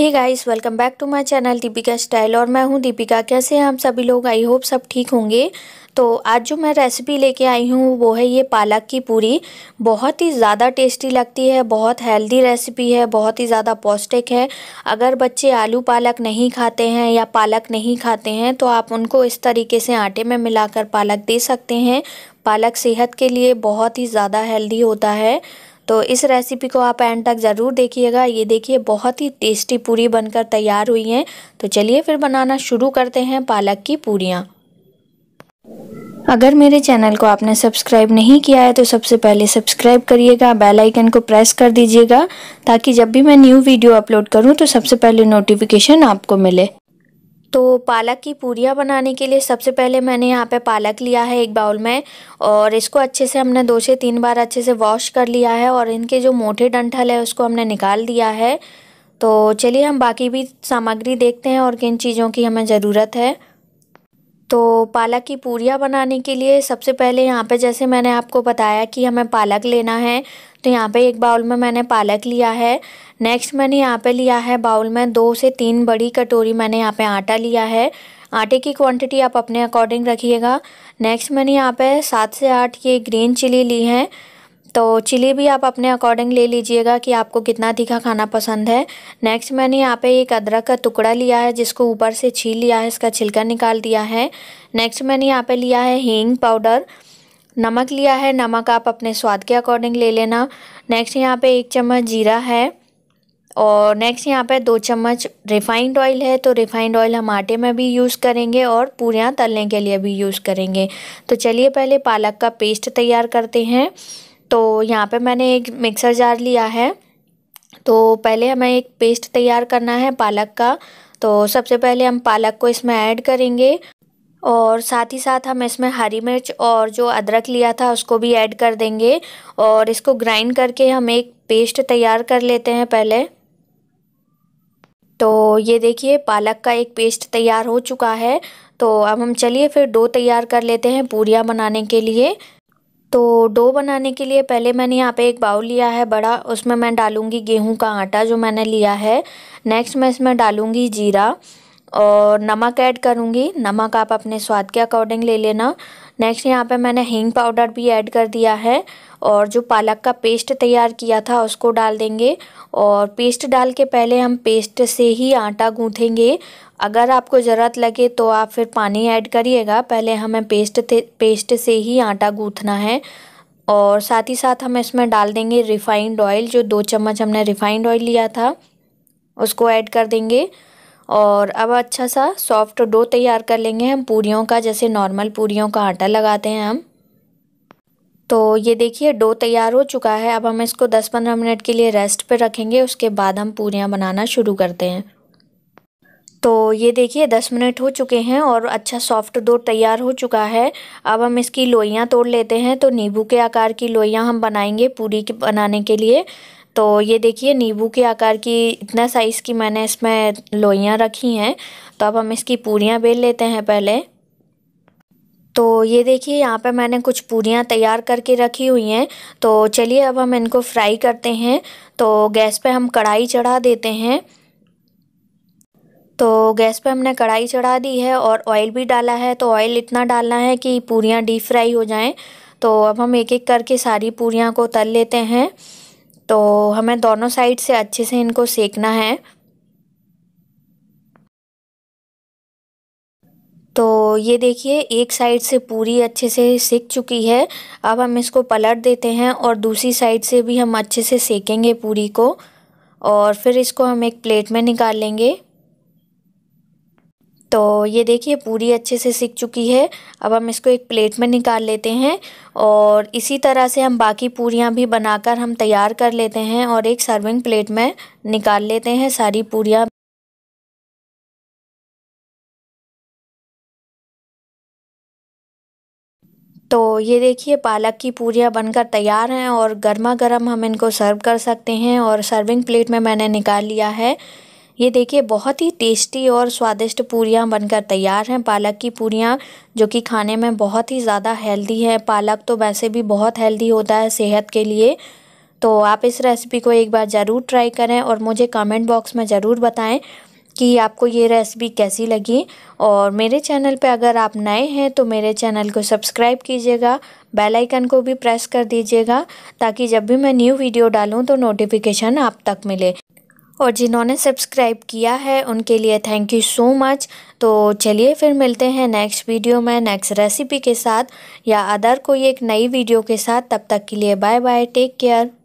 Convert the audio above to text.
hey guys welcome back to my channel Deepika style और मैं हूं दीपिका कैसे हैं हम सभी लोग आई होप सब ठीक होंगे तो आज जो मैं रेसिपी लेके आई हूँ वो है ये पालक की पूरी बहुत ही ज़्यादा टेस्टी लगती है बहुत हेल्दी रेसिपी है बहुत ही ज़्यादा पौष्टिक है अगर बच्चे आलू पालक नहीं खाते हैं या पालक नहीं खाते हैं तो आप उनको इस तरीके से आटे में मिलाकर पालक दे सकते हैं पालक सेहत के लिए बहुत ही ज़्यादा हेल्दी होता है तो इस रेसिपी को आप एंड तक ज़रूर देखिएगा ये देखिए बहुत ही टेस्टी पूरी बनकर तैयार हुई हैं तो चलिए फिर बनाना शुरू करते हैं पालक की पूरियाँ अगर मेरे चैनल को आपने सब्सक्राइब नहीं किया है तो सबसे पहले सब्सक्राइब करिएगा बेल आइकन को प्रेस कर दीजिएगा ताकि जब भी मैं न्यू वीडियो अपलोड करूं तो सबसे पहले नोटिफिकेशन आपको मिले तो पालक की पूरियाँ बनाने के लिए सबसे पहले मैंने यहाँ पे पालक लिया है एक बाउल में और इसको अच्छे से हमने दो से तीन बार अच्छे से वॉश कर लिया है और इनके जो मोटे डंठल है उसको हमने निकाल दिया है तो चलिए हम बाकी भी सामग्री देखते हैं और किन चीज़ों की हमें ज़रूरत है तो पालक की पूरियाँ बनाने के लिए सबसे पहले यहाँ पे जैसे मैंने आपको बताया कि हमें पालक लेना है तो यहाँ पे एक बाउल में मैंने पालक लिया है नेक्स्ट मैंने यहाँ पे लिया है बाउल में दो से तीन बड़ी कटोरी मैंने यहाँ पे आटा लिया है आटे की क्वांटिटी आप अपने अकॉर्डिंग रखिएगा नेक्स्ट मैंने यहाँ पे सात से आठ ये ग्रीन चिली ली है तो चिली भी आप अपने अकॉर्डिंग ले लीजिएगा कि आपको कितना तीखा खाना पसंद है नेक्स्ट मैंने यहाँ पे एक अदरक का टुकड़ा लिया है जिसको ऊपर से छील लिया है इसका छिलका निकाल दिया है नेक्स्ट मैंने यहाँ पे लिया है हींग पाउडर नमक लिया है नमक आप अपने स्वाद के अकॉर्डिंग ले लेना नेक्स्ट यहाँ पर एक चम्मच जीरा है और नेक्स्ट यहाँ पर दो चम्मच रिफाइंड ऑयल है तो रिफाइंड ऑयल हम आटे में भी यूज़ करेंगे और पूरियाँ तलने के लिए भी यूज़ करेंगे तो चलिए पहले पालक का पेस्ट तैयार करते हैं तो यहाँ पे मैंने एक मिक्सर जार लिया है तो पहले हमें एक पेस्ट तैयार करना है पालक का तो सबसे पहले हम पालक को इसमें ऐड करेंगे और साथ ही साथ हम इसमें हरी मिर्च और जो अदरक लिया था उसको भी ऐड कर देंगे और इसको ग्राइंड करके हम एक पेस्ट तैयार कर लेते हैं पहले तो ये देखिए पालक का एक पेस्ट तैयार हो चुका है तो अब हम चलिए फिर डो तैयार कर लेते हैं पूरियाँ बनाने के लिए तो डो बनाने के लिए पहले मैंने यहाँ पे एक बाउल लिया है बड़ा उसमें मैं डालूँगी गेहूँ का आटा जो मैंने लिया है नेक्स्ट मैं इसमें डालूँगी जीरा और नमक ऐड करूँगी नमक आप अपने स्वाद के अकॉर्डिंग ले लेना नेक्स्ट यहाँ पे मैंने हींग पाउडर भी ऐड कर दिया है और जो पालक का पेस्ट तैयार किया था उसको डाल देंगे और पेस्ट डाल के पहले हम पेस्ट से ही आटा गूँथेंगे अगर आपको ज़रूरत लगे तो आप फिर पानी ऐड करिएगा पहले हमें पेस्ट पेस्ट से ही आटा गूँथना है और साथ ही साथ हम इसमें डाल देंगे रिफ़ाइंड ऑयल जो दो चम्मच हमने रिफ़ाइंड ऑयल लिया था उसको ऐड कर देंगे और अब अच्छा सा सॉफ्ट डो तैयार कर लेंगे हम पूरियों का जैसे नॉर्मल पूरियों का आटा लगाते हैं हम तो ये देखिए डो तैयार हो चुका है अब हम इसको 10-15 मिनट के लिए रेस्ट पे रखेंगे उसके बाद हम पूरियाँ बनाना शुरू करते हैं तो ये देखिए दस मिनट हो चुके हैं और अच्छा सॉफ्ट डो तैयार हो चुका है अब हम इसकी लोइयाँ तोड़ लेते हैं तो नींबू के आकार की लोइयाँ हम बनाएंगे पूरी बनाने के लिए तो ये देखिए नींबू के आकार की इतना साइज़ की मैंने इसमें लोइयाँ रखी हैं तो अब हम इसकी पूरियाँ बेल लेते हैं पहले तो ये देखिए यहाँ पे मैंने कुछ पूरियाँ तैयार करके रखी हुई हैं तो चलिए अब हम इनको फ्राई करते हैं तो गैस पे हम कढ़ाई चढ़ा देते हैं तो गैस पे हमने कढ़ाई चढ़ा दी है और ऑयल भी डाला है तो ऑयल इतना डालना है कि पूरियाँ डीप फ्राई हो जाएं तो अब हम एक एक करके सारी पूरियाँ को तल लेते हैं तो हमें दोनों साइड से अच्छे से इनको सेकना है तो ये देखिए एक साइड से पूरी अच्छे से सेक चुकी है अब हम इसको पलट देते हैं और दूसरी साइड से भी हम अच्छे से सेकेंगे पूरी को और फिर इसको हम एक प्लेट में निकाल लेंगे तो ये देखिए पूरी अच्छे से सीख चुकी है अब हम इसको एक प्लेट में निकाल लेते हैं और इसी तरह से हम बाकी पूरियाँ भी बनाकर हम तैयार कर लेते हैं और एक सर्विंग प्लेट में निकाल लेते हैं सारी पूरियाँ तो ये देखिए पालक की पूरियाँ बनकर तैयार हैं और गर्मा गर्म हम इनको सर्व कर सकते हैं और सर्विंग प्लेट में मैंने निकाल लिया है ये देखिए बहुत ही टेस्टी और स्वादिष्ट पूरियाँ बनकर तैयार हैं पालक की पूरियाँ जो कि खाने में बहुत ही ज़्यादा हेल्दी है पालक तो वैसे भी बहुत हेल्दी होता है सेहत के लिए तो आप इस रेसिपी को एक बार ज़रूर ट्राई करें और मुझे कमेंट बॉक्स में ज़रूर बताएं कि आपको ये रेसिपी कैसी लगी और मेरे चैनल पे अगर आप नए हैं तो मेरे चैनल को सब्सक्राइब कीजिएगा बेल आइकन को भी प्रेस कर दीजिएगा ताकि जब भी मैं न्यू वीडियो डालूं तो नोटिफिकेशन आप तक मिले और जिन्होंने सब्सक्राइब किया है उनके लिए थैंक यू सो मच तो चलिए फिर मिलते हैं नेक्स्ट वीडियो में नेक्स्ट रेसिपी के साथ या अदर कोई एक नई वीडियो के साथ तब तक के लिए बाय बाय टेक केयर